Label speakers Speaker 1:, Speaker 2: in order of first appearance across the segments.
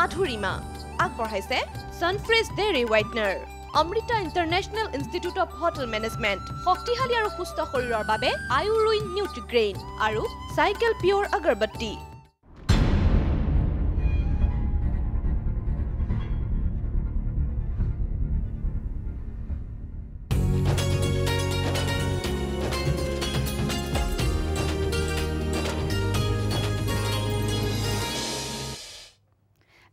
Speaker 1: মাধুৰীমা আগবঢ়াইছে Sunfresh dairy whitener Amrita international institute of hotel management শক্তিশালী আৰু সুস্থ শৰীৰৰ বাবে আয়ুৰুইন নিউট্ৰিগ্ৰেইন আৰু চাইকেল পিয়'ৰ আগৰবাতি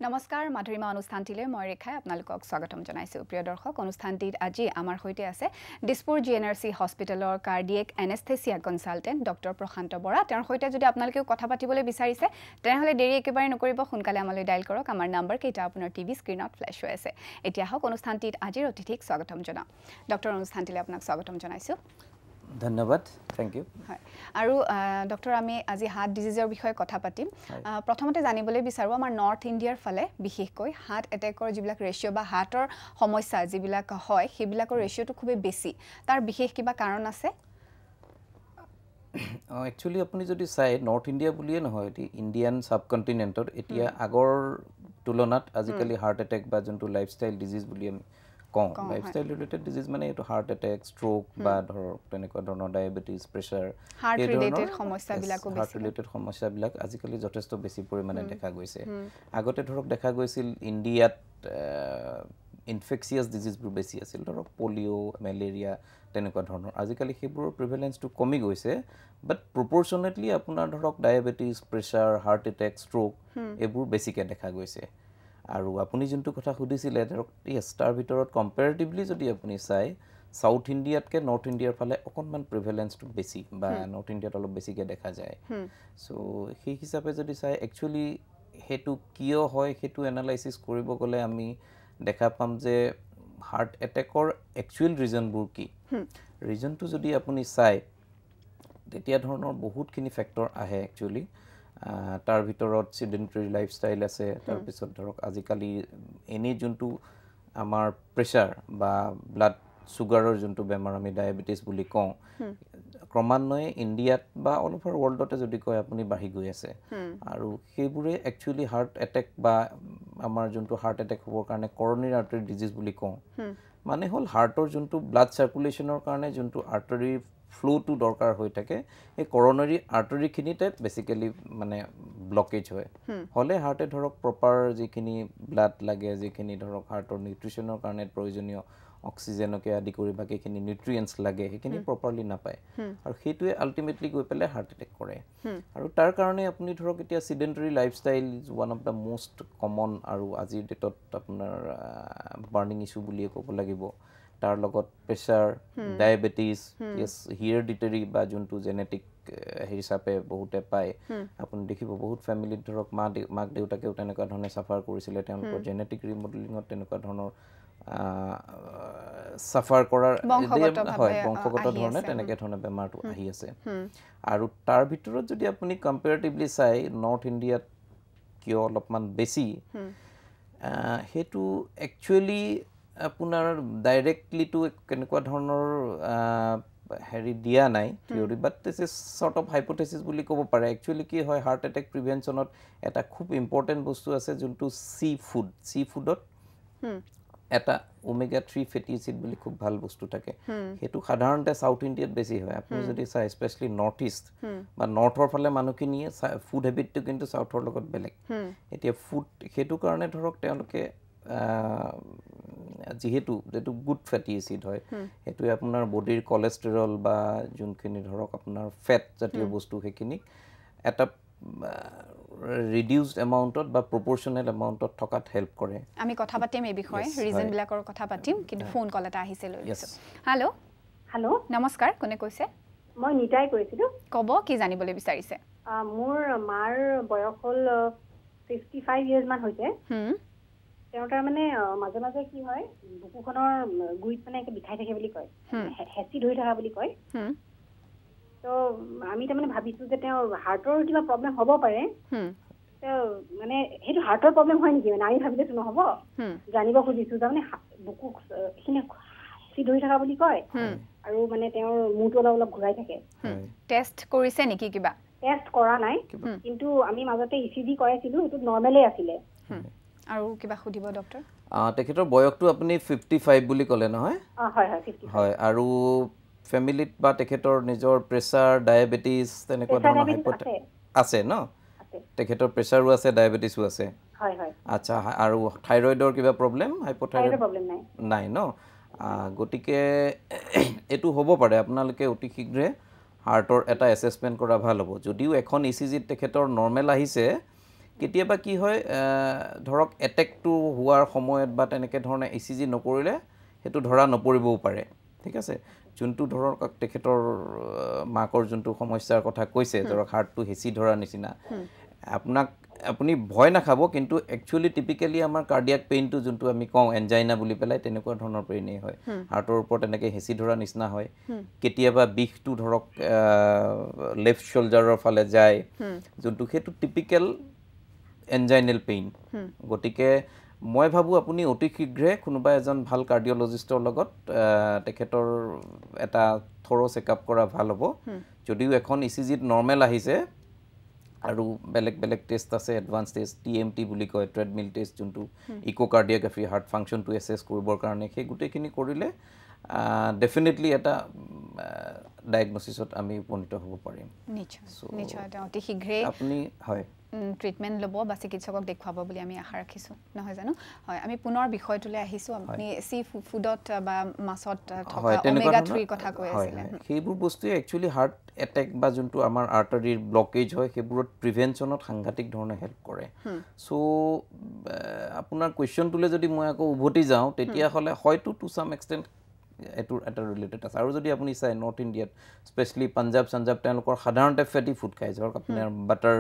Speaker 2: নমস্কাৰ মাধুৰিমা অনুষ্ঠানটিলৈ মই ৰেখাই আপোনালোকক স্বাগতম জনাইছোঁ প্ৰিয় দৰ্শক অনুষ্ঠানটিত আজি আমাৰ সৈতে আছে Dispur G N R C হস্পিটেলৰ cardiac anaesthesia consultant doctor Prashanta Bora তেওঁৰ সৈতে যদি আপোনালোকেও কথা পাতিবলৈ বিচাৰিছে তেনেহ'লে দেৰি একেবাৰে নকৰিব সোনকালে আমালৈ ডাইল কৰক আমাৰ নম্বৰকেইটা আপোনাৰ টি ভি স্ক্ৰীণত ফ্লেছ হৈ আছে এতিয়া আহক অনুষ্ঠানটিত আজিৰ অতিথিক স্বাগতম জনাওঁ ডক্টৰ অনুষ্ঠানটিলৈ আপোনাক স্বাগতম জনাইছোঁ
Speaker 1: ধন্যবাদ থেংক ইউ
Speaker 2: হয় আৰু ডক্টৰ আমি আজি হাৰ্ট ডিজিজৰ বিষয়ে কথা পাতিম প্ৰথমতে জানিবলৈ বিচাৰোঁ আমাৰ নৰ্থ ইণ্ডিয়াৰ ফালে বিশেষকৈ হাৰ্ট এটেকৰ যিবিলাক ৰেচিঅ' বা হাৰ্টৰ সমস্যা যিবিলাক হয় সেইবিলাকৰ ৰেচিঅ'টো খুবেই বেছি তাৰ বিশেষ কিবা কাৰণ আছে
Speaker 1: অঁ একচুৱেলি আপুনি যদি চাই নৰ্থ ইণ্ডিয়া বুলিয়ে নহয় এটি ইণ্ডিয়ান চাব কণ্টিনেণ্টত এতিয়া আগৰ তুলনাত আজিকালি হাৰ্ট এটেক বা যোনটো লাইফ ষ্টাইল ডিজিজ বুলি আমি কওঁ লাইফষ্টাইল ৰিলেটেড ডিজিজ মানে এইটো হাৰ্ট এটেক ষ্ট্ৰক বা ধৰক তেনেকুৱা ধৰণৰ ডায়েবেটিছ প্ৰেছাৰ হাৰ্ট ৰিলেটেড সমস্যাবিলাক আজিকালি যথেষ্ট বেছি পৰিমাণে দেখা গৈছে আগতে ধৰক দেখা গৈছিল ইণ্ডিয়াত ইনফেকচিয়াছ ডিজিজবোৰ বেছি আছিল ধৰক পলিঅ' মেলেৰিয়া তেনেকুৱা ধৰণৰ আজিকালি সেইবোৰৰ প্ৰিভেলেঞ্চটো কমি গৈছে বাট প্ৰপৰচনেটলি আপোনাৰ ধৰক diabetes pressure heart attack stroke এইবোৰ বেছিকৈ দেখা গৈছে আৰু আপুনি যোনটো কথা সুধিছিলে ধৰক য়েছ তাৰ ভিতৰত কম্পেৰেটিভলি যদি আপুনি চাই চাউথ ইণ্ডিয়াতকৈ নৰ্থ ইণ্ডিয়াৰ ফালে অকণমান প্ৰিভেলেঞ্চটো বেছি বা নৰ্থ ইণ্ডিয়াত অলপ বেছিকৈ দেখা যায় চ' সেই হিচাপে যদি চাই একচুৱেলি সেইটো কিয় হয় সেইটো এনালাইচিছ কৰিব গ'লে আমি দেখা পাম যে হাৰ্ট এটেকৰ একচুৱেল ৰিজনবোৰ কি ৰিজনটো যদি আপুনি চায় তেতিয়া ধৰণৰ বহুতখিনি ফেক্টৰ আহে একচুৱেলি তাৰ ভিতৰত চিডেণ্টেৰী লাইফ ষ্টাইল আছে তাৰপিছত ধৰক আজিকালি এনেই যোনটো আমাৰ প্ৰেছাৰ বা ব্লাড চুগাৰৰ যোনটো বেমাৰ আমি ডায়েবেটিছ বুলি কওঁ ক্ৰমান্বয়ে ইণ্ডিয়াত বা অল অভাৰ ৱৰ্ল্ডতে যদি কয় আপুনি বাঢ়ি গৈ আছে আৰু সেইবোৰে একচুৱেলি হাৰ্ট এটেক বা আমাৰ যোনটো হাৰ্ট এটেক হ'বৰ কাৰণে কৰণিৰ আৰ্টাৰী ডিজিজ বুলি কওঁ মানে হ'ল হাৰ্টৰ যোনটো ব্লাড চাৰ্কুলেশ্যনৰ কাৰণে যোনটো আৰ্টাৰীৰ ফ্ল'টো দৰকাৰ হৈ থাকে সেই কৰণৰী আৰ্টৰীখিনিতে বেছিকেলি মানে ব্লকেজ হয় হ'লে হাৰ্টে ধৰক প্ৰপাৰ যিখিনি ব্লাড লাগে যিখিনি ধৰক হাৰ্টৰ নিউট্ৰিশ্যনৰ কাৰণে প্ৰয়োজনীয় অক্সিজেনকে আদি কৰি বাকীখিনি নিউট্ৰিয়েণ্টছ লাগে সেইখিনি প্ৰপাৰলি নাপায় আৰু সেইটোৱে আল্টিমেটলি গৈ পেলাই হাৰ্ট এটেক কৰে আৰু তাৰ কাৰণে আপুনি ধৰক এতিয়া sedentary lifestyle is one of the most common আৰু আজিৰ ডেটত আপোনাৰ বাৰ্ণিং ইছ্যু বুলিয়ে ক'ব লাগিব তাৰ লগত প্ৰেছাৰ ডায়েবেটিছ হিয়াৰ ডিটেৰি বা যোনটো জেনেটিক হিচাপে বহুতে পায় hmm. আপুনি দেখিব বহুত ফেমিলিত ধৰক মা দে মাক দেউতাকেও তেনেকুৱা ধৰণে চাফাৰ কৰিছিলে তেওঁলোকৰ জেনেটিক hmm. ৰিমডেলিঙত তেনেকুৱা ধৰণৰ চাফাৰ কৰাৰ হয় বংশগত ধৰণে তেনেকে hmm. ধৰণৰ বেমাৰটো আহি আছে আৰু তাৰ ভিতৰত যদি আপুনি কম্পেৰেটিভলি চাই নৰ্থ ইণ্ডিয়াত কিয় অলপমান বেছি সেইটো একচুৱেলি আপোনাৰ ডাইৰেক্টলিটো কেনেকুৱা ধৰণৰ হেৰি দিয়া নাই theory but this is sort of hypothesis বুলি ক'ব পাৰে একচুৱেলি কি হয় হাৰ্ট এটেক প্ৰিভেনশ্যনত এটা খুব ইম্পৰ্টেণ্ট বস্তু আছে যোনটো চি ফুড চি ফুডত এটা অমেগা থ্ৰী ফেটি এচিড বুলি খুব ভাল বস্তু থাকে hmm. সেইটো সাধাৰণতে চাউথ ইণ্ডিয়াত বেছি হয় আপুনি hmm. যদি চাই স্পেচিয়েলি নৰ্থ ইষ্ট বা নৰ্থৰ ফালে মানুহখিনিয়ে ফুড হেবিটটো কিন্তু চাউথৰ লগত বেলেগ hmm. এতিয়া ফুড সেইটো কাৰণে ধৰক তেওঁলোকে যিহেতু যিটো গুড ফেটি এচিড হয় সেইটোৱে আপোনাৰ বডিৰ কলেষ্টেৰল বা যোনখিনি ধৰক আপোনাৰ ফেটজাতীয় বস্তু সেইখিনিক এটা ৰিডিউচড এমাউণ্টত বা প্ৰপৰশ্যনেল এমাউণ্টত থকাত হেল্প কৰে
Speaker 2: আমি কথা পাতিম এই বিষয়ে ৰিজনবিলাকৰ কথা পাতিম কিন্তু ফোন কল এটা আহিছে লৈ আছোঁ হেল্ল' হেল্ল' নমস্কাৰ কোনে কৈছে মই নিতাই কৈছিলোঁ ক'ব কি জানিবলৈ বিচাৰিছে
Speaker 1: মোৰ মাৰ বয়স
Speaker 2: হ'ল ফিফটি ফাইভ ইয়েৰ্চমান হৈছে তেওঁ তাৰমানে মাজে মাজে কি হয় বুকুখনৰ গুৰিত মানে বিষাই থাকে বুলি কয় হেঁচি ধৰি থকা বুলি কয় তো আমি তাৰমানে ভাবিছো যে তেওঁৰ হাৰ্টৰ কিবা প্ৰব্লেম হ'ব পাৰে মানে সেইটো হাৰ্টৰ প্ৰব্লেম হয় নেকি মানে আমি ভাবিলেতো নহ'ব জানিব খুজিছো তাৰমানে বুকু খিনি হেঁচি ধৰি থকা বুলি কয় আৰু মানে তেওঁৰ মূৰটো অলপ অলপ ঘূৰাই থাকে টেষ্ট কৰিছে নেকি কিবা টেষ্ট কৰা নাই কিন্তু আমি মাজতে ই চি জি কৰাইছিলো সেইটো নৰ্মেলেই আছিলে আৰু কিবা সুধিব ডক্টৰ
Speaker 1: তেখেতৰ বয়সটো আপুনি
Speaker 3: নহয়
Speaker 1: হয় আৰু ফেমিলিত বা তেখেতৰ নিজৰ প্ৰেছাৰ ডায়েবেটিছ তেনেকুৱা ধৰণৰ প্ৰেছাৰো আছে ডায়েবেটিছো আছে আচ্ছা আৰু থাইৰয়ডৰ কিবা প্ৰব্লেম নাই ন গতিকে এইটো হ'ব পাৰে আপোনালোকে অতি শীঘ্ৰে হাৰ্টৰ এটা এছেছমেণ্ট কৰা ভাল হ'ব যদিও এখন ই চি জিত তেখেতৰ নৰ্মেল আহিছে কেতিয়াবা কি হয় ধৰক এটেকটো হোৱাৰ সময়ত বা তেনেকৈ ধৰণে এ চি জি নকৰিলে সেইটো ধৰা নপৰিবও পাৰে ঠিক আছে যোনটো ধৰক তেখেতৰ মাকৰ যোনটো সমস্যাৰ কথা কৈছে ধৰক হাৰ্টটো হেঁচি ধৰাৰ নিচিনা আপোনাক আপুনি ভয় নাখাব কিন্তু একচুৱেলি টিপিকেলি আমাৰ কাৰ্ডিয়াক পেইনটো যোনটো আমি কওঁ এনজাইনা বুলি পেলাই তেনেকুৱা ধৰণৰ পেইনেই হয় হাৰ্টৰ ওপৰত তেনেকৈ হেঁচি ধৰা নিচিনা হয় কেতিয়াবা বিষটো ধৰক লেফ্ট শ্বল্ডাৰৰ ফালে যায় যোনটো সেইটো টিপিকেল এনজাইনেল পেইন hmm. গতিকে মই ভাবোঁ আপুনি অতি শীঘ্ৰে কোনোবা এজন ভাল কাৰ্ডিঅ'লজিষ্টৰ লগত তেখেতৰ এটা থৰ' চেক আপ কৰা ভাল হ'ব hmm. যদিও এখন ই চি জিত নৰ্মেল আহিছে আৰু বেলেগ বেলেগ টেষ্ট আছে advance test T M T বুলি কয় ট্ৰেডমিল টেষ্ট যোনটো ইক'কাৰ্ডিঅ'গ্ৰাফি হাৰ্ট ফাংচনটো এছেছ কৰিবৰ কাৰণে সেই গোটেইখিনি কৰিলে ডেফিনেটলি এটা ডায়েগনচিছত আমি উপনীত হ'ব পাৰিম নিশ্চয় অতি শীঘ্ৰে আপুনি হয়
Speaker 2: ট্ৰিটমেণ্ট ল'ব বা চিকিৎসকক দেখুৱাব বুলি আমি আশা ৰাখিছোঁ নহয় জানো হয় আমি পুনৰ বিষয়টোলৈ আহিছোঁ আপুনি চি ফুডত বা মাছত সেইবোৰ
Speaker 1: বস্তুৱে একচুৱেলি হাৰ্ট এটেক বা যোনটো আমাৰ আৰ্টাৰীৰ ব্লকেজ হয় সেইবোৰত প্ৰিভেনশ্যনত সাংঘাতিক ধৰণে হেল্প কৰে চ' আপোনাৰ কুৱেশ্যনটোলৈ যদি মই আকৌ উভতি যাওঁ তেতিয়াহ'লে হয়তো টু চাম এক্সটেণ্ট এইটোৰ এটা ৰিলেটেড আছে আৰু যদি আপুনি চাই নৰ্থ ইণ্ডিয়াত স্পেচিয়েলি পাঞ্জাব চাঞ্জাব তেওঁলোকৰ সাধাৰণতে ফেটি ফুড খায় ধৰক আপোনাৰ বাটাৰ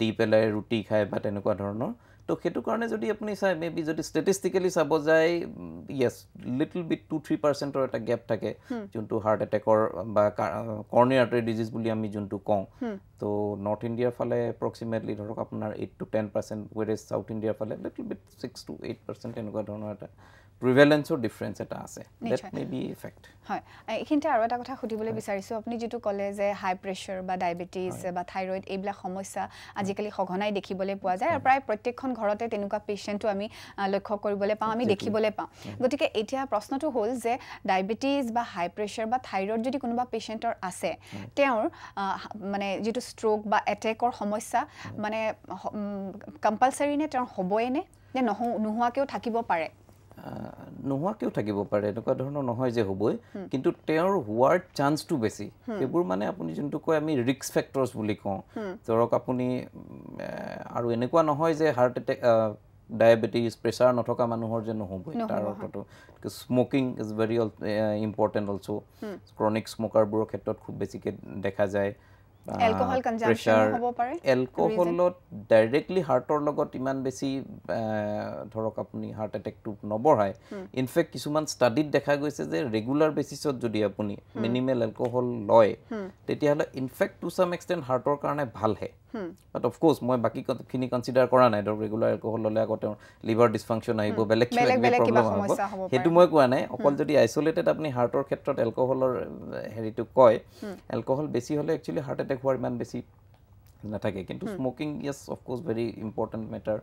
Speaker 1: দি পেলাই ৰুটি খায় বা তেনেকুৱা ধৰণৰ তো সেইটো কাৰণে যদি আপুনি চাই মেবি যদি ষ্টেটিষ্টিকেলি চাব যায় yes little bit two three পাৰ্চেণ্টৰ এটা গেপ থাকে যোনটো হাৰ্ট এটেকৰ বা কৰ্নিয়াৰ্টৰি ডিজিজ বুলি আমি যোনটো কওঁ তো নৰ্থ ইণ্ডিয়াৰ ফালে এপ্ৰক্সিমেটলি ধৰক আপোনাৰ eight to ten percent where is south ইণ্ডিয়াৰ ফালে little bit six to eight percent তেনেকুৱা ধৰণৰ এটা প্ৰিভেলেঞ্চো ডিফাৰেঞ্চ এটা আছে
Speaker 2: হয় এইখিনিতে আৰু এটা কথা সুধিবলৈ বিচাৰিছোঁ আপুনি যিটো ক'লে যে হাই প্ৰেছাৰ বা ডায়েবেটিছ বা থাইৰইড এইবিলাক সমস্যা আজিকালি সঘনাই দেখিবলৈ পোৱা যায় আৰু প্ৰায় প্ৰত্যেকখন ঘৰতে তেনেকুৱা পেচেণ্টটো আমি লক্ষ্য কৰিবলৈ পাওঁ আমি দেখিবলৈ পাওঁ গতিকে এতিয়া প্ৰশ্নটো হ'ল যে ডায়েবেটিছ বা হাই প্ৰেছাৰ বা থাইৰইড যদি কোনোবা পেচেণ্টৰ আছে তেওঁৰ মানে যিটো ষ্ট্ৰ'ক বা এটেকৰ সমস্যা মানে কম্পালচৰী নে তেওঁৰ হ'বই নে নে নহওঁ নোহোৱাকৈও থাকিব পাৰে
Speaker 1: নোহোৱাকেও থাকিব পাৰে এনেকুৱা ধৰণৰ নহয় যে হ'বই কিন্তু তেওঁৰ হোৱাৰ চান্সটো বেছি সেইবোৰ মানে আপুনি যোনটো কয় আমি ৰিক্স ফেক্টৰছ বুলি কওঁ ধৰক আপুনি আৰু এনেকুৱা নহয় যে হাৰ্ট এটেক ডায়েবেটিছ প্ৰেছাৰ নথকা মানুহৰ যে নহ'বই তাৰ অৰ্থটো smoking is very all important also' chronic স্মকাৰবোৰৰ ক্ষেত্ৰত খুব বেছিকৈ দেখা যায় এলকোহল কনজাম্পশন হ'ব পাৰে এলকোহলত ডাইৰেক্টলি হাৰ্টৰ লগত ইমান বেছি ধৰক আপুনি হাৰ্ট এটেকটো নবঢ়ায় ইনফেক্ট কিছুমান ষ্টাডিত দেখা গৈছে যে ৰেগুলাৰ বেচিছত যদি আপুনি মিনিমেল এলকোহল লয় তেতিয়াহ'লে ইনফেক্ট টু চাম এক্সটেণ্ট হাৰ্টৰ কাৰণে ভালহে বাট অফক'ৰ্চ মই বাকীখিনি কনচিডাৰ কৰা নাই ধৰক ৰেগুলাৰ এলকহল ল'লে আকৌ তেওঁৰ লিভাৰ ডিছফাংশ্যন আহিব বেলেগ প্ৰব্লেম আহিব সেইটো মই কোৱা নাই অকল যদি আইচলেটেড আপুনি হাৰ্টৰ ক্ষেত্ৰত এলকহলৰ হেৰিটো কয় এলকহল বেছি হ'লে একচুৱেলি হাৰ্ট এটেক হোৱাৰ ইমান বেছি নাথাকে কিন্তু smoking is of course very important matter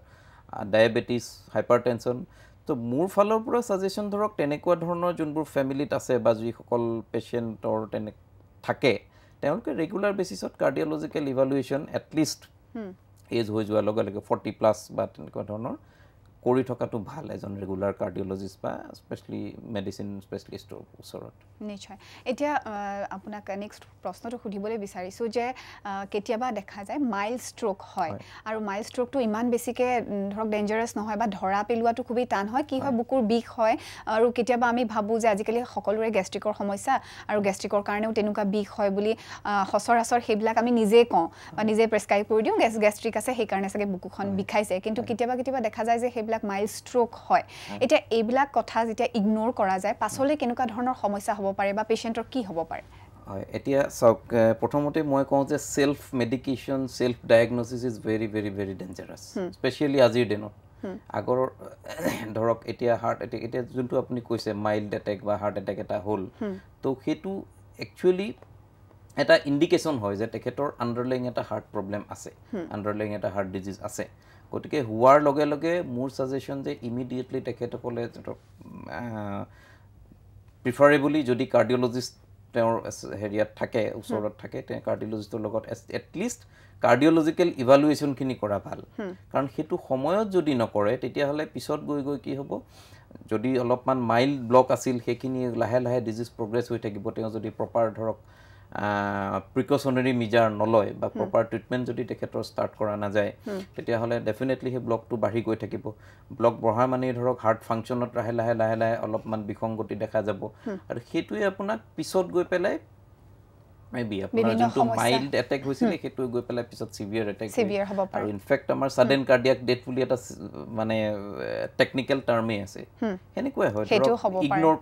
Speaker 1: diabetes hypertension ত' মোৰ ফালৰ পৰা চাজেশ্যন ধৰক তেনেকুৱা ধৰণৰ যোনবোৰ ফেমিলিত আছে বা যিসকল পেচেণ্টৰ তেনে থাকে তেওঁলোকে ৰেগুলাৰ বেচিছত কাৰ্ডিঅ'লজিকেল ইভালুৱেশ্যন এটলিষ্ট এজ হৈ যোৱাৰ লগে লগে ফৰ্টি প্লাছ বা তেনেকুৱা ধৰণৰ কৰি থকাটো ভাল এজন ৰেগুলাৰ কাৰ্ডিঅ'লজিষ্ট বা স্পেচিয়েলি মেডিচিন স্পেচিয়েলিষ্টৰ ওচৰত
Speaker 2: নিশ্চয় এতিয়া আপোনাক নেক্সট প্ৰশ্নটো সুধিবলৈ বিচাৰিছোঁ যে কেতিয়াবা দেখা যায় মাইল্ড ষ্ট্ৰ'ক হয় আৰু মাইল ষ্ট্ৰ'কটো ইমান বেছিকৈ ধৰক ডেঞ্জাৰাছ নহয় বা ধৰা পেলোৱাটো খুবেই টান হয় কি হয় বুকুৰ বিষ হয় আৰু কেতিয়াবা আমি ভাবোঁ যে আজিকালি সকলোৰে গেষ্ট্ৰিকৰ সমস্যা আৰু গেষ্ট্ৰিকৰ কাৰণেও তেনেকুৱা বিষ হয় বুলি সচৰাচৰ সেইবিলাক আমি নিজেই কওঁ বা নিজেই প্ৰেছক্ৰাইব কৰি দিওঁ গেছ গেষ্ট্ৰিক আছে সেইকাৰণে চাগে বুকুখন বিষাইছে কিন্তু কেতিয়াবা কেতিয়াবা দেখা যায় যে সেইবিলাক যিবিলাক মাইল ষ্ট্ৰক হয় এতিয়া এইবিলাক কথা যেতিয়া ইগন'ৰ কৰা যায় পাছলৈ কেনেকুৱা ধৰণৰ সমস্যা হ'ব পাৰে বা পেচেণ্টৰ কি হ'ব পাৰে
Speaker 1: হয় এতিয়া চাওক প্ৰথমতে মই কওঁ যে self medication self diagnosis is very very very dangerous specially আজিৰ দিনত আগৰ ধৰক এতিয়া হাৰ্ট এটেক এতিয়া যোনটো আপুনি কৈছে মাইল্ড এটেক বা হাৰ্ট এটেক এটা হ'ল তো সেইটো একচুৱেলি এটা ইণ্ডিকেশ্যন হয় যে তেখেতৰ আণ্ডাৰলাইং এটা হাৰ্ট প্ৰব্লেম আছে আণ্ডাৰলাইং এটা হাৰ্ট ডিজিজ আছে গতিকে হোৱাৰ লগে লগে মোৰ ছাজেশ্যন যে ইমিডিয়েটলি তেখেতসকলে প্ৰিফাৰেবলি যদি কাৰ্ডিঅ'লজিষ্ট তেওঁৰ হেৰিয়াত থাকে ওচৰত থাকে তেওঁ কাৰ্ডিঅ'লজিষ্টৰ লগত এটলিষ্ট কাৰ্ডিঅ'লজিকেল ইভালুৱেশ্যনখিনি কৰা ভাল কাৰণ সেইটো সময়ত যদি নকৰে তেতিয়াহ'লে পিছত গৈ গৈ কি হ'ব যদি অলপমান মাইল্ড ব্লক আছিল সেইখিনি লাহে লাহে ডিজিজ প্ৰগ্ৰেছ হৈ থাকিব তেওঁ যদি প্ৰপাৰ ধৰক প্ৰিকচনেৰি মিজাৰ নলয় বা প্ৰপাৰ ট্ৰিটমেণ্ট যদি তেখেতৰ ষ্টাৰ্ট কৰা নাযায় তেতিয়াহ'লে ডেফিনেটলি সেই ব্লকটো বাঢ়ি গৈ থাকিব ব্লক বঢ়া মানে ধৰক হাৰ্ট ফাংচনত লাহে লাহে লাহে লাহে অলপমান বিসংগতি দেখা যাব আৰু সেইটোৱে আপোনাক পিছত গৈ পেলাই মাইল্ড এটেক হৈছিলে চিভিয়াৰ এটেক আমাৰ টেকনিকেল টাৰ্মেই আছে সেনেকুৱাই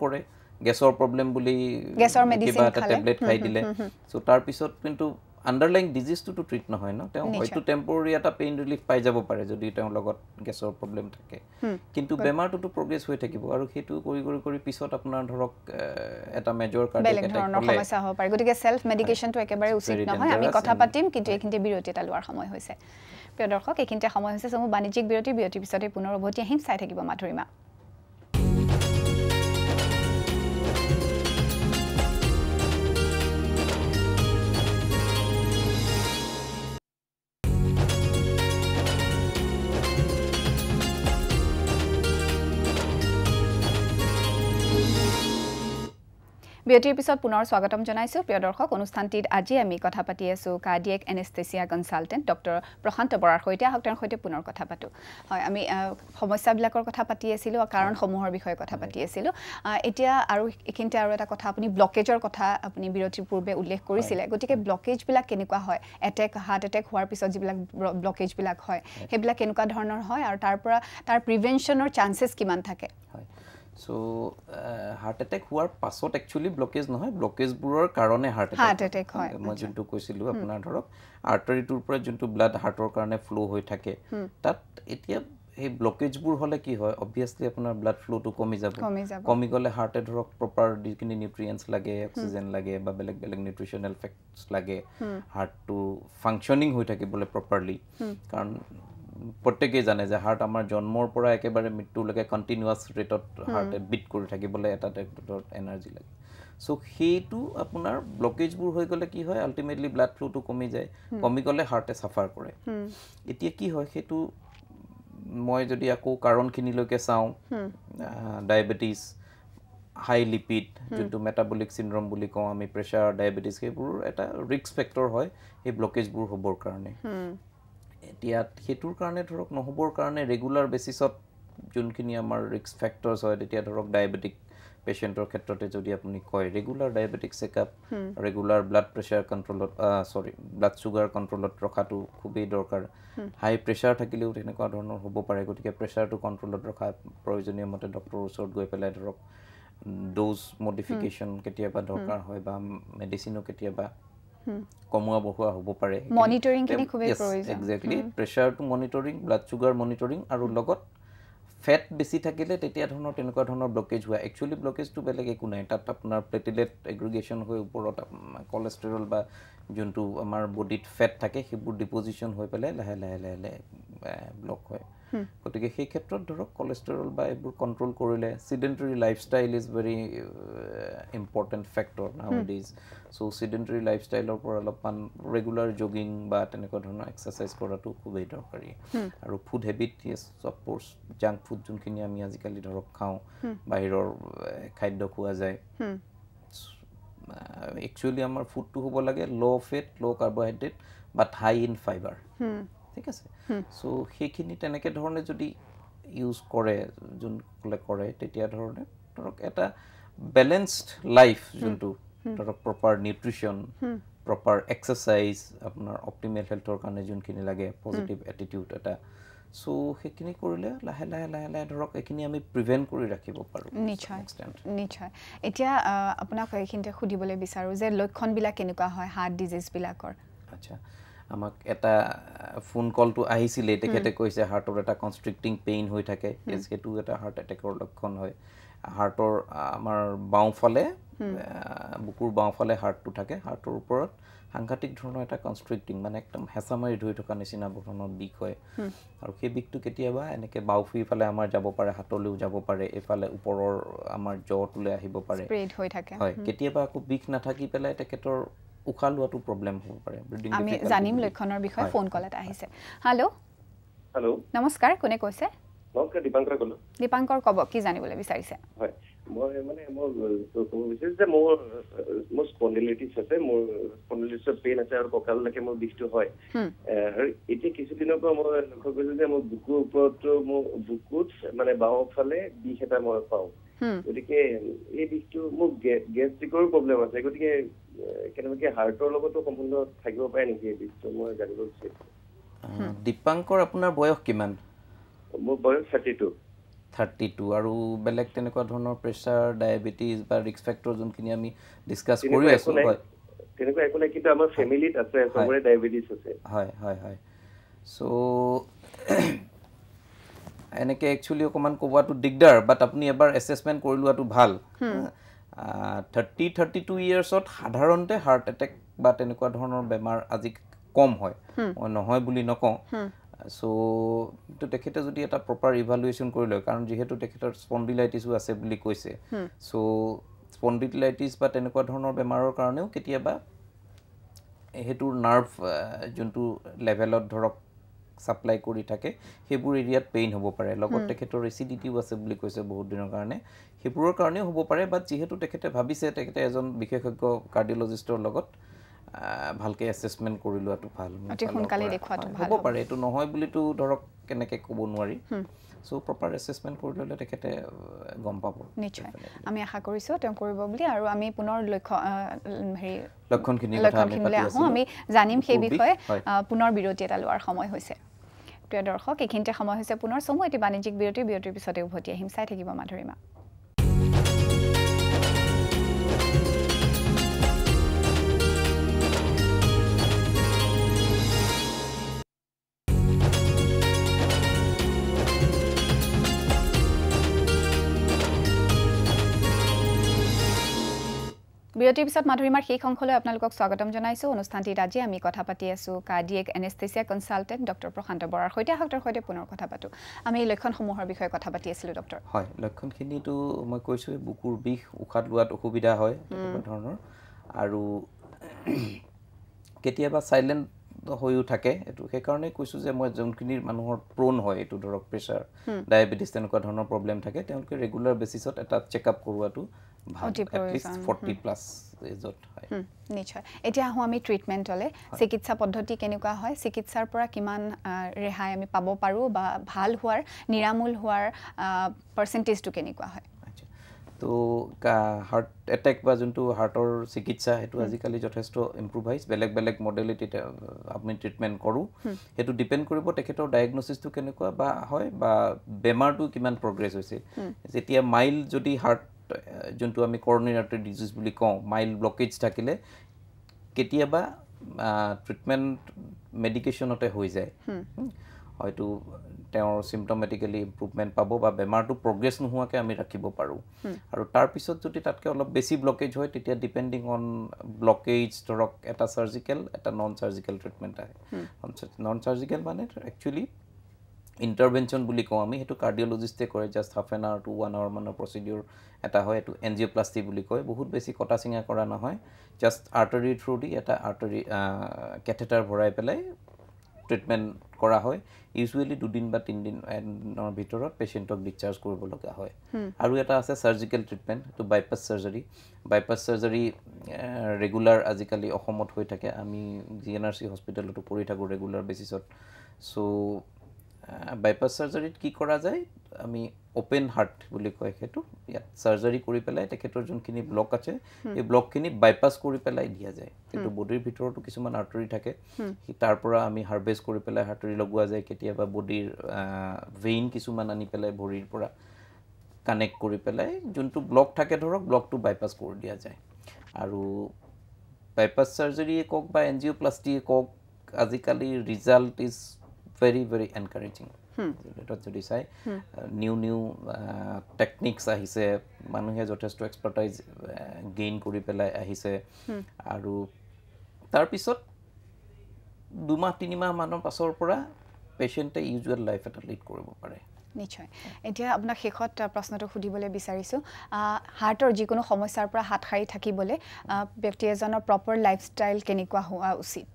Speaker 1: হয় গেছৰ প্ৰব্লেম বুলি কিবা এটা টেবলেট খাই দিলে চ' তাৰপিছত কিন্তু আণ্ডাৰলাইং ডিজিজটোতো ট্ৰিট নহয় ন তেওঁ হয়তো টেম্পৰৰি এটা পেইন ৰিলিফ পাই যাব পাৰে যদি তেওঁৰ লগত গেছৰ প্ৰব্লেম থাকে কিন্তু বেমাৰটোতো প্ৰগ্ৰেছ হৈ থাকিব আৰু সেইটো কৰি কৰি কৰি পিছত আপোনাৰ ধৰক এটা মেজৰ কাৰণে সমস্যা
Speaker 2: হ'ব পাৰে গতিকে চেল্ফ মেডিকেশ্যনটো একেবাৰে উচিত নহয় আমি কথা পাতিম কিন্তু এইখিনিতে বিৰতি এটা লোৱাৰ সময় হৈছে প্ৰিয় দৰ্শক এইখিনিতে সময় হৈছে চমু বাণিজ্যিক বিৰতি বিৰতিৰ পিছতে পুনৰ উভতি আহিম চাই থাকিব মাধুৰিমা বিৰতিৰ পিছত পুনৰ স্বাগতম জনাইছোঁ প্ৰিয় দৰ্শক অনুষ্ঠানটিত আজি আমি কথা পাতি আছোঁ cardiac anaesthesia consultant doctor Prashanta বৰাৰ সৈতে আহক তেওঁৰ সৈতে পুনৰ কথা পাতোঁ হয় আমি সমস্যাবিলাকৰ কথা পাতি আছিলোঁ কাৰণসমূহৰ বিষয়ে কথা পাতি আছিলোঁ এতিয়া আৰু এইখিনিতে আৰু এটা কথা আপুনি ব্লকেজৰ কথা আপুনি বিৰতিৰ পূৰ্বে উল্লেখ কৰিছিলে গতিকে ব্লকেজবিলাক কেনেকুৱা হয় এটেক হাৰ্ট এটেক হোৱাৰ পিছত যিবিলাক ব্লকেজবিলাক হয় সেইবিলাক কেনেকুৱা ধৰণৰ হয় আৰু তাৰ পৰা তাৰ প্ৰিভেনশ্যনৰ চান্সেছ কিমান থাকে হয়
Speaker 1: চ' হাৰ্ট এটেক হোৱাৰ পাছত একচুৱেলি ব্লকেজ নহয় ব্লকেজবোৰৰ কাৰণে হাৰ্ট
Speaker 2: এটেক হয় মই
Speaker 1: যোনটো কৈছিলোঁ আপোনাৰ ধৰক আৰ্টাৰীটোৰ পৰা যোনটো ব্লাড হাৰ্টৰ কাৰণে ফ্ল' হৈ থাকে তাত এতিয়া সেই ব্লকেজবোৰ হ'লে কি হয় অভিয়াছলি আপোনাৰ ব্লাড ফ্ল'টো কমি যাব কমি গ'লে হাৰ্টে ধৰক প্ৰপাৰ যিখিনি নিউট্ৰিয়েণ্টছ লাগে অক্সিজেন লাগে বা বেলেগ বেলেগ নিউট্ৰিশ্যনেল ফেক্টছ লাগে হাৰ্টটো ফাংচনিং হৈ থাকিবলৈ প্ৰপাৰলি কাৰণ প্ৰত্যেকেই জানে যে হাৰ্ট আমাৰ জন্মৰ পৰা একেবাৰে মৃত্যুলৈকে কণ্টিনিউৱাছ ৰেটত হাৰ্টে বিট কৰি থাকিবলৈ এটা এনাৰ্জি লাগে চ' সেইটো আপোনাৰ ব্লকেজবোৰ হৈ গ'লে কি হয় আল্টিমেটলি ব্লাড ফ্ল'টো কমি যায় কমি গ'লে হাৰ্টে চাফাৰ কৰে এতিয়া কি হয় সেইটো মই যদি আকৌ কাৰণখিনিলৈকে চাওঁ ডায়েবেটিছ হাই লিপিড যোনটো মেটাবলিক চিনড্ৰম বুলি কওঁ আমি প্ৰেছাৰ ডায়েবেটিছ সেইবোৰ এটা ৰিস্ক ফেক্টৰ হয় সেই ব্লকেজবোৰ হ'বৰ কাৰণে এতিয়া সেইটোৰ কাৰণে ধৰক নহ'বৰ কাৰণে ৰেগুলাৰ বেচিছত যোনখিনি আমাৰ ৰিক্স ফেক্টৰ্ছ হয় তেতিয়া ধৰক ডায়েবেটিক পেচেণ্টৰ ক্ষেত্ৰতে যদি আপুনি কয় regular diabetic checkup regular blood প্ৰেছাৰ কণ্ট্ৰলত চৰি ব্লাড চুগাৰ কণ্ট্ৰলত ৰখাটো খুবেই দৰকাৰ হাই প্ৰেছাৰ থাকিলেও তেনেকুৱা ধৰণৰ হ'ব পাৰে গতিকে প্ৰেছাৰটো কণ্ট্ৰলত ৰখা প্ৰয়োজনীয় মতে ডক্টৰৰ ওচৰত গৈ পেলাই ধৰক ড'জ মডিফিকেশ্যন কেতিয়াবা দৰকাৰ হয় বা মেডিচিনো কেতিয়াবা কমোৱা বহোৱা হ'ব পাৰে মনিটৰিংখিনি প্ৰেচাৰটো মনিটৰিং ব্লাড চুগাৰ মনিটৰিং আৰু লগত ফেট বেছি থাকিলে তেতিয়া ধৰণৰ তেনেকুৱা ধৰণৰ ব্লকেজ হোৱা একচুৱেলি ব্লকেজটো বেলেগ একো নাই তাত আপোনাৰ প্লেটিলেট এগ্ৰিগেশ্যন হৈ ওপৰত কলেষ্ট্ৰল বা যোনটো আমাৰ বডিত ফেট থাকে সেইবোৰ ডিপ'জিশ্যন হৈ পেলাই লাহে লাহে লাহে লাহে ব্লক হয় গতিকে সেই ক্ষেত্ৰত ধৰক কলেষ্টেৰল বা এইবোৰ কণ্ট্ৰল কৰিলে sedentary lifestyle is very important factor now it so' sedentary life ষ্টাইলৰ পৰা অলপমান ৰেগুলাৰ জগিং বা তেনেকুৱা ধৰণৰ এক্সাৰচাইজ কৰাটো খুবেই দৰকাৰী hmm. আৰু food habit is junk food যোনখিনি আমি আজিকালি ধৰক খাওঁ hmm. বাহিৰৰ খাদ্য খোৱা যায় একচুৱেলি hmm. আমাৰ ফুডটো হ'ব লাগে low' fat low' carbohydrate but high in fibre ঠিক আছে চ' সেইখিনি তেনেকৈ ধৰণে যদি ইউজ কৰে যোনসকলে কৰে তেতিয়া ধৰণে ধৰক এটা বেলেঞ্চড লাইফ যোনটো ধৰক প্ৰপাৰ নিউট্ৰিশ্যন প্ৰপাৰ এক্সাৰচাইজ আপোনাৰ অপ্টিমেল হেল্থৰ কাৰণে যোনখিনি লাগে পজিটিভ এটিটিউড এটা চ' সেইখিনি কৰিলে লাহে লাহে লাহে লাহে ধৰক এইখিনি আমি প্ৰিভেণ্ট কৰি ৰাখিব পাৰোঁ
Speaker 2: নিশ্চয় নিশ্চয় এতিয়া আপোনাক এইখিনিতে সুধিবলৈ বিচাৰোঁ যে লক্ষণবিলাক কেনেকুৱা হয় হাৰ্ট ডিজিজবিলাকৰ
Speaker 1: আচ্ছা আমাক এটা ফোন কলটো আহিছিলেই তেখেতে কৈছে হাৰ্টত এটা কনষ্ট্ৰিক্টিং পেইন হৈ থাকে সেইটো এটা হাৰ্ট এটেকৰ লক্ষণ হয় হাৰ্টৰ আমাৰ বাওঁফালে বুকুৰ বাওঁফালে হাৰ্টটো থাকে হাৰ্টৰ ওপৰত সাংঘাতিক ধৰণৰ এটা কনষ্ট্ৰিক্টিং মানে একদম হেঁচা মাৰি ধৰি থকা নিচিনা ধৰণৰ বিষ হয় আৰু সেই বিষটো কেতিয়াবা এনেকৈ বাওঁফিৰ ফালে আমাৰ যাব পাৰে হাতলৈও যাব পাৰে এইফালে ওপৰৰ আমাৰ জ্বৰটোলৈ আহিব পাৰে হয় কেতিয়াবা আকৌ বিষ নাথাকি পেলাই তেখেতৰ উশাহ লোৱাটো হ'ব পাৰে আমি জানিম লক্ষণৰ বিষয়ে ফোন
Speaker 2: কল আহিছে হেল্ল' হেল্ল' নমস্কাৰ কোনে কৈছে
Speaker 1: নমস্কাৰ দীপাংকৰে ক'লো
Speaker 2: দীপাংকৰ ক'ব কি জানিবলৈ বিচাৰিছে
Speaker 1: হয় মই মানে মোৰ ক'ব যে মোৰ মোৰ স্পণ্ডেলিটিছ আছে মোৰ স্পণ্ডেলিটিছৰ পেইন আছে আৰু কঁকাললৈকে মোৰ বিষটো হয় আৰু এতিয়া কিছুদিনৰ পৰা মই লক্ষ্য কৰিছো যে মোৰ বুকুৰ ওপৰতো মোৰ বুকুত মানে বাওঁফালে বিষ এটা মই পাওঁ গতিকে এই বিষটো মোৰ গেষ্ট্ৰিকৰো প্ৰব্লেম আছে গতিকে কেনেবাকে হাৰ্টৰ লগতো সম্বন্ধ থাকিব পাৰে নেকি এই বিষটো মই জানিব বিচাৰিছো দীপাংকৰ আপোনাৰ বয়স কিমান
Speaker 3: মোৰ বয়স থাৰ্টি টু
Speaker 1: থাৰ্টি টু আৰু বেলেগ তেনেকুৱা ধৰণৰ প্ৰেচাৰ ডায়েবেটিজ বা ৰিক্স ফেক্টৰ যোনখিনি আমি ডিছকাছ কৰি আছো
Speaker 3: তেনেকুৱা
Speaker 2: একো নাই কিন্তু আমাৰ ফেমিলিত আছে সবৰে ডায়েবেটিজ আছে
Speaker 1: হয় হয় হয় চ' এনেকৈ একচুৱেলি অকণমান ক'বাটো দিগদাৰ বাট আপুনি এবাৰ এছেছমেণ্ট কৰি লোৱাটো ভাল থাৰ্টি থাৰ্টি টু ইয়াৰ্ছত সাধাৰণতে হাৰ্ট এটেক বা তেনেকুৱা ধৰণৰ বেমাৰ আজি কম হয় মই নহয় বুলি নকওঁ চ' তেখেতে যদি এটা প্ৰপাৰ ইভালুৱেশ্যন কৰি লয় কাৰণ যিহেতু তেখেতৰ স্পণ্ডিলাইটিছো আছে বুলি কৈছে চ' স্পণ্ডিলাইটিছ বা তেনেকুৱা ধৰণৰ বেমাৰৰ কাৰণেও কেতিয়াবা সেইটোৰ নাৰ্ভ যোনটো লেভেলত ধৰক ছাপ্লাই কৰি থাকে সেইবোৰ এৰিয়াত পেইন হ'ব পাৰে লগত তেখেতৰ এচিডিটিও আছে বুলি কৈছে বহুত দিনৰ কাৰণে সেইবোৰৰ কাৰণেও হ'ব পাৰে বাট যিহেতু তেখেতে ভাবিছে তেখেতে এজন বিশেষজ্ঞ কাৰ্ডিঅ'লজিষ্টৰ লগত ভালকৈ এছেচমেণ্ট কৰি লোৱাটো ভাল হ'ব পাৰে এইটো নহয় বুলিতো ধৰক কেনেকৈ ক'ব নোৱাৰি চ' প্ৰপাৰ এছেচমেণ্ট কৰি ল'লে তেখেতে গম পাব
Speaker 2: নিশ্চয় আমি আশা কৰিছোঁ তেওঁ কৰিব বুলি আৰু আমি পুনৰ লক্ষ্য হেৰি
Speaker 1: লক্ষণখিনি লক্ষণখিনিলৈ আহোঁ আমি জানিম সেই বিষয়ে
Speaker 2: পুনৰ বিৰতি এটা লোৱাৰ সময় হৈছে প্ৰিয় দৰ্শক এইখিনিতে সময় হৈছে পুনৰ চমু এটি বাণিজ্যিক বিৰতিৰ বিৰতিৰ পিছতে উভতি আহিম চাই থাকিব মাধুৰীমা বিৰতিৰ পিছত মাধুৰীমাৰ শেষ অংশলৈ আপোনালোকক স্বাগতম জনাইছোঁ অনুষ্ঠানটিত আজি আমি কথা পাতি আছোঁ cardiac anaesthesia consultant doctor Prashanta বৰাৰ সৈতে আহকৰ সৈতে পুনৰ কথা পাতোঁ আমি লক্ষণসমূহৰ বিষয়ে কথা পাতি আছিলোঁ ডক্টৰ
Speaker 1: হয় লক্ষণখিনিতো মই কৈছোঁ বুকুৰ বিষ উশাহত লোৱাত অসুবিধা হয় ধৰণৰ আৰু কেতিয়াবা চাইলেণ্ট হৈও থাকে এইটো সেইকাৰণে কৈছোঁ যে মই যোনখিনি মানুহৰ প্ৰ'ন হয় এইটো ধৰক প্ৰেছাৰ ডায়েবেটিছ তেনেকুৱা ধৰণৰ প্ৰব্লেম থাকে তেওঁলোকে ৰেগুলাৰ বেচিছত এটা চেক আপ কৰোৱাটো Hmm.
Speaker 2: Hmm, নিশ্চয় এতিয়া পদ্ধতি হয় চিকিৎসাৰ পৰা কিমান ৰেহাই আমি ভাল হোৱাৰ নিৰামূল হোৱাৰ পাৰ্চেণ্টেজটো কেনেকুৱা hmm.
Speaker 1: যথেষ্ট ইম্প্ৰুভ বেলেগ বেলেগ মডেলে সেইটো ডিপেণ্ড কৰিব তেখেতৰ ডায়েগনচিছটো কেনেকুৱা হয় বা বেমাৰটো কিমান প্ৰগ্ৰেছ হৈছে যেতিয়া মাইল যদি হাৰ্ট যোনটো আমি কৰ্নিনাটৰি ডিজিজ বুলি কওঁ মাইল ব্লকেজ থাকিলে কেতিয়াবা ট্ৰিটমেণ্ট মেডিকেশ্যনতে হৈ যায় হয়তো তেওঁৰ চিম্পটমেটিকেলি ইম্প্ৰুভমেণ্ট পাব বা বেমাৰটো প্ৰগ্ৰেছ নোহোৱাকৈ আমি ৰাখিব পাৰোঁ আৰু তাৰপিছত যদি তাতকৈ অলপ বেছি ব্লকেজ হয় তেতিয়া ডিপেণ্ডিং অন ব্লকেজ ধৰক এটা চাৰ্জিকেল এটা নন চাৰ্জিকেল ট্ৰিটমেণ্ট আহে নন চাৰ্জিকেল মানে একচুৱেলি ইণ্টাৰভেনশ্যন বুলি কওঁ আমি সেইটো কাৰ্ডিঅ'লজিষ্টে কৰে just half an hour to one hour মানৰ প্ৰচিডিঅ'ৰ এটা হয় এইটো এন প্লাষ্টি বুলি কয় বহুত বেছি কটা চিঙা কৰা নহয় জাষ্ট আৰ্টাৰীৰ থ্ৰু দি এটা আৰ্টাৰী কেথেটাৰ ভৰাই পেলাই ট্ৰিটমেণ্ট কৰা হয় ইউজুৱেলি দুদিন বা তিনিদিনৰ ভিতৰত পেচেণ্টক ডিচাৰ্জ কৰিবলগীয়া হয় আৰু এটা আছে চাৰ্জিকেল ট্ৰিটমেণ্ট সেইটো bypass surgery bypass surgery regular আজিকালি অসমত হৈ থাকে আমি জি এন আৰ চি হস্পিটেলতো পৰি থাকোঁ ৰেগুলাৰ বেচিছত চ' বাইপাছ চাৰ্জাৰীত কি কৰা যায় আমি অ'পেন হাৰ্ট বুলি কয় সেইটো ইয়াত চাৰ্জাৰী কৰি পেলাই তেখেতৰ যোনখিনি ব্লক আছে সেই ব্লকখিনি বাইপাছ কৰি পেলাই দিয়া যায় কিন্তু বডীৰ ভিতৰতো কিছুমান আৰ্টৰী থাকে তাৰ পৰা আমি হাৰ্ভেষ্ট কৰি পেলাই হাৰ্টৰী লগোৱা যায় কেতিয়াবা বডীৰ ভেইন কিছুমান আনি পেলাই ভৰিৰ পৰা কানেক্ট কৰি পেলাই যোনটো ব্লক থাকে ধৰক ব্লকটো বাইপাছ কৰি দিয়া যায় আৰু বাইপাছ চাৰ্জাৰীয়ে কওক বা এন কওক আজিকালি result is very very encouraging ৰজ্যদি চাই নিউ নিউ টেকনিকছ আহিছে মানুহে যথেষ্ট এক্সপাৰ্টাইজ গেইন uh, কৰি পেলাই আহিছে hmm. আৰু তাৰপিছত দুমাহ তিনিমাহমানৰ পাছৰ পৰা পেচেণ্টে ইউজুৱেল লাইফ এটা লিড কৰিব পাৰে
Speaker 2: নিশ্চয় এতিয়া আপোনাক শেষত প্ৰশ্নটো সুধিবলৈ বিচাৰিছোঁ হাৰ্টৰ যিকোনো সমস্যাৰ পৰা হাত সাৰি থাকিবলৈ ব্যক্তি এজনৰ প্ৰপাৰ লাইফষ্টাইল কেনেকুৱা হোৱা উচিত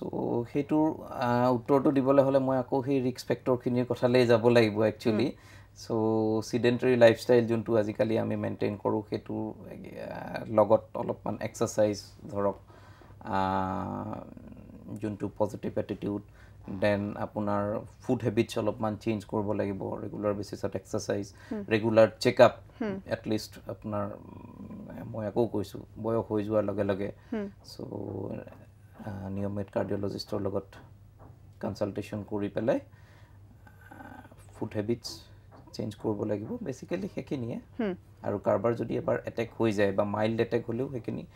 Speaker 1: চ' সেইটোৰ উত্তৰটো দিবলৈ হ'লে মই আকৌ সেই ৰিস্ক ফেক্টৰখিনিৰ কথালৈ যাব লাগিব একচুৱেলি চ' চিডেণ্টেৰী লাইফষ্টাইল যোনটো আজিকালি আমি মেইনটেইন কৰোঁ সেইটো লগত অলপমান এক্সাৰচাইজ ধৰক যোনটো পজিটিভ এটিটিউড দেন আপোনাৰ ফুড হেবিটছ অলপমান চেঞ্জ কৰিব লাগিব ৰেগুলাৰ বেচিছত exercise regular check up at least আপোনাৰ মই আকৌ কৈছোঁ বয়স হৈ যোৱাৰ লগে লগে চ' নিয়মিত কাৰ্ডিঅ'লজিষ্টৰ লগত কনচাল্টেশ্যন কৰি পেলাই ফুড হেবিটছ চেঞ্জ কৰিব লাগিব বেচিকেলি সেইখিনিয়ে আৰু কাৰোবাৰ যদি এবাৰ এটেক হৈ যায় বা মাইল্ড এটেক হ'লেও সেইখিনি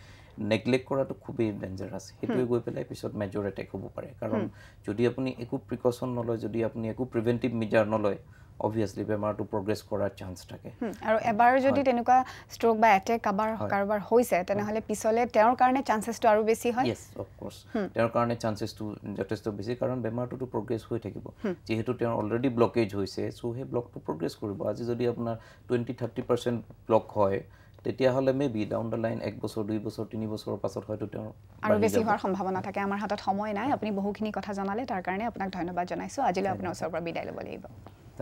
Speaker 1: নেগলেক্ট কৰাটো খুবেই ডেঞ্জাৰাছ সেইটোৱে গৈ পেলাই পিছত মেজৰ এটেক হ'ব পাৰে কাৰণ যদি আপুনি একো প্ৰিকশ্যন নলয় যদি আপুনি একো প্ৰিভেণ্টিভ মেজাৰ নলয় অবভিয়াছলি বেমাৰটো প্ৰগ্ৰেছ কৰাৰ চান্স থাকে
Speaker 2: আৰু এবাৰ যদি তেনেকুৱা ষ্ট্ৰক বা এটেক কাৰোবাৰ কাৰোবাৰ হৈছে তেনেহ'লে পিছলে তেওঁৰ কাৰণে চান্সেছটো আৰু বেছি হয় য়েছ
Speaker 1: অফক'ৰ্চ তেওঁৰ কাৰণে চান্সেছটো যথেষ্ট বেছি কাৰণ বেমাৰটোতো প্ৰগ্ৰেছ হৈ থাকিব যিহেতু তেওঁৰ অলৰেডি ব্লকেজ হৈছে চ' সেই ব্লকটো প্ৰগ্ৰেছ কৰিব আজি যদি আপোনাৰ টুৱেণ্টি থাৰ্টি পাৰ্চেণ্ট ব্লক হয় তেতিয়াহ'লে maybe down the line এক বছৰ দুই বছৰ তিনি বছৰৰ পাছত হয়তো তেওঁ আৰু বেছি হোৱাৰ
Speaker 2: সম্ভাৱনা থাকে আমাৰ হাতত সময় নাই আপুনি বহুখিনি কথা জনালে তাৰ কাৰণে আপোনাক ধন্যবাদ জনাইছোঁ আজিলৈ আপোনাৰ ওচৰৰ পৰা বিদায় ল'ব লাগিব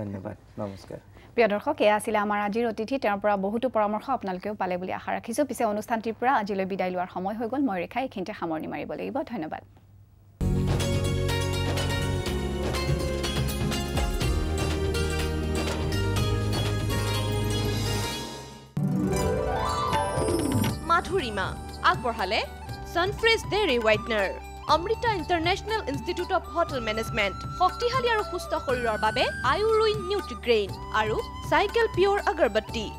Speaker 1: ধন্যবাদ নমস্কাৰ
Speaker 2: প্ৰিয় দৰ্শক এয়া আছিলে আমাৰ আজিৰ অতিথি তেওঁৰ পৰা বহুতো পৰামৰ্শ আপোনালোকেও পালে বুলি আশা ৰাখিছোঁ পিছে অনুষ্ঠানটিৰ পৰা আজিলৈ বিদায় লোৱাৰ সময় হৈ গ'ল মই ৰেখাই এইখিনিতে সামৰণি মাৰিব লাগিব ধন্যবাদ
Speaker 1: মাধুৰীমা আগবঢ়ালে Sunfresh dairy whitener Amrita international institute of hotel management
Speaker 3: শক্তিশালী আৰু সুস্থ শৰীৰৰ বাবে আয়ুৰুইন নিউট্ৰিগ্ৰেইন আৰু চাইকেল পিয়'ৰ আগৰবাতি